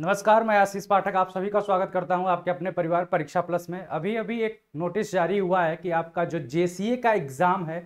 नमस्कार मैं आशीष पाठक आप सभी का स्वागत करता हूं आपके अपने परिवार परीक्षा प्लस में अभी अभी एक नोटिस जारी हुआ है कि आपका जो जे का एग्ज़ाम है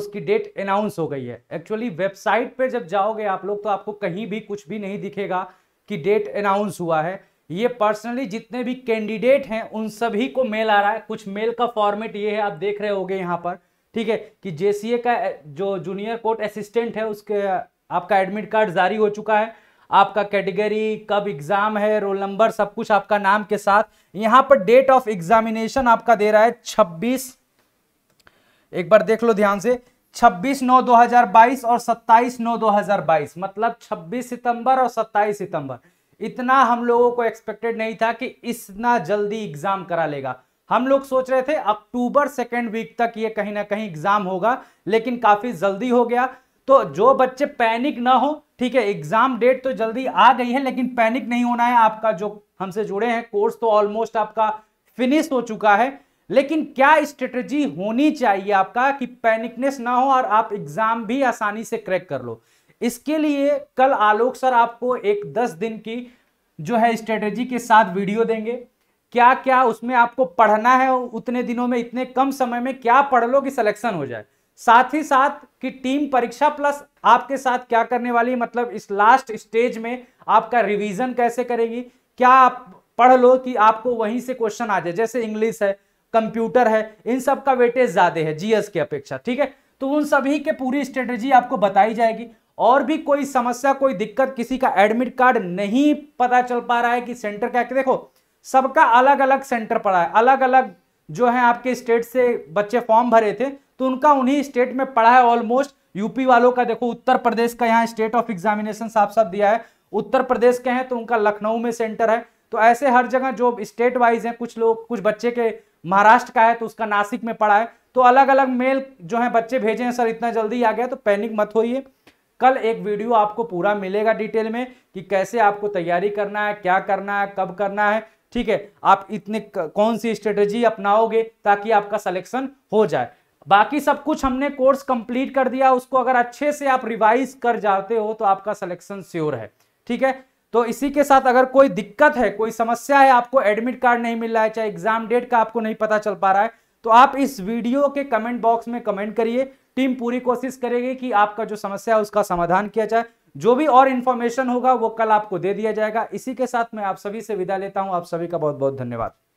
उसकी डेट अनाउंस हो गई है एक्चुअली वेबसाइट पर जब जाओगे आप लोग तो आपको कहीं भी कुछ भी नहीं दिखेगा कि डेट अनाउंस हुआ है ये पर्सनली जितने भी कैंडिडेट हैं उन सभी को मेल आ रहा है कुछ मेल का फॉर्मेट ये है आप देख रहे गए यहाँ पर ठीक है कि जे का जो जूनियर कोर्ट असिस्टेंट है उसके आपका एडमिट कार्ड जारी हो चुका है आपका कैटेगरी कब एग्जाम है रोल नंबर सब कुछ आपका नाम के साथ यहाँ पर डेट ऑफ एग्जामिनेशन आपका दे रहा है छब्बीस एक बार देख लो ध्यान से 26 नौ 2022 और 27 नौ 2022 मतलब 26 सितंबर और 27 सितंबर इतना हम लोगों को एक्सपेक्टेड नहीं था कि इतना जल्दी एग्जाम करा लेगा हम लोग सोच रहे थे अक्टूबर सेकेंड वीक तक ये कहीं ना कहीं एग्जाम होगा लेकिन काफी जल्दी हो गया तो जो बच्चे पैनिक ना हो ठीक है एग्जाम डेट तो जल्दी आ गई है लेकिन पैनिक नहीं होना है आपका जो हमसे जुड़े हैं कोर्स तो ऑलमोस्ट आपका फिनिश हो चुका है लेकिन क्या स्ट्रेटजी होनी चाहिए आपका कि पैनिकनेस ना हो और आप एग्जाम भी आसानी से क्रैक कर लो इसके लिए कल आलोक सर आपको एक दस दिन की जो है स्ट्रेटजी के साथ वीडियो देंगे क्या क्या उसमें आपको पढ़ना है उतने दिनों में इतने कम समय में क्या पढ़ लो कि सिलेक्शन हो जाए साथ ही साथ कि टीम परीक्षा प्लस आपके साथ क्या करने वाली मतलब इस लास्ट स्टेज में आपका रिवीजन कैसे करेगी क्या आप पढ़ लो कि आपको वहीं से क्वेश्चन आ जाए जैसे इंग्लिश है कंप्यूटर है इन सब का वेटेज ज्यादा है जीएस की अपेक्षा ठीक है तो उन सभी के पूरी स्ट्रेटेजी आपको बताई जाएगी और भी कोई समस्या कोई दिक्कत किसी का एडमिट कार्ड नहीं पता चल पा रहा है कि सेंटर क्या देखो सबका अलग अलग सेंटर पड़ा है अलग अलग जो है आपके स्टेट से बच्चे फॉर्म भरे थे तो उनका उन्हीं स्टेट में पढ़ा है ऑलमोस्ट यूपी वालों का देखो उत्तर प्रदेश का यहाँ स्टेट ऑफ एग्जामिनेशन साफ साफ दिया है उत्तर प्रदेश के हैं तो उनका लखनऊ में सेंटर है तो ऐसे हर जगह जो स्टेट वाइज है कुछ लोग कुछ बच्चे के महाराष्ट्र का है तो उसका नासिक में पढ़ा है तो अलग अलग मेल जो है बच्चे भेजे हैं सर इतना जल्दी आ गया तो पैनिक मत होइए कल एक वीडियो आपको पूरा मिलेगा डिटेल में कि कैसे आपको तैयारी करना है क्या करना है कब करना है ठीक है आप इतने कौन सी स्ट्रेटजी अपनाओगे ताकि आपका सिलेक्शन हो जाए बाकी सब कुछ हमने कोर्स कंप्लीट कर दिया उसको अगर अच्छे से आप रिवाइज कर जाते हो तो आपका सिलेक्शन श्योर है ठीक है तो इसी के साथ अगर कोई दिक्कत है कोई समस्या है आपको एडमिट कार्ड नहीं मिल रहा है चाहे एग्जाम डेट का आपको नहीं पता चल पा रहा है तो आप इस वीडियो के कमेंट बॉक्स में कमेंट करिए टीम पूरी कोशिश करेगी कि आपका जो समस्या है उसका समाधान किया जाए जो भी और इन्फॉर्मेशन होगा वो कल आपको दे दिया जाएगा इसी के साथ मैं आप सभी से विदा लेता हूं आप सभी का बहुत बहुत धन्यवाद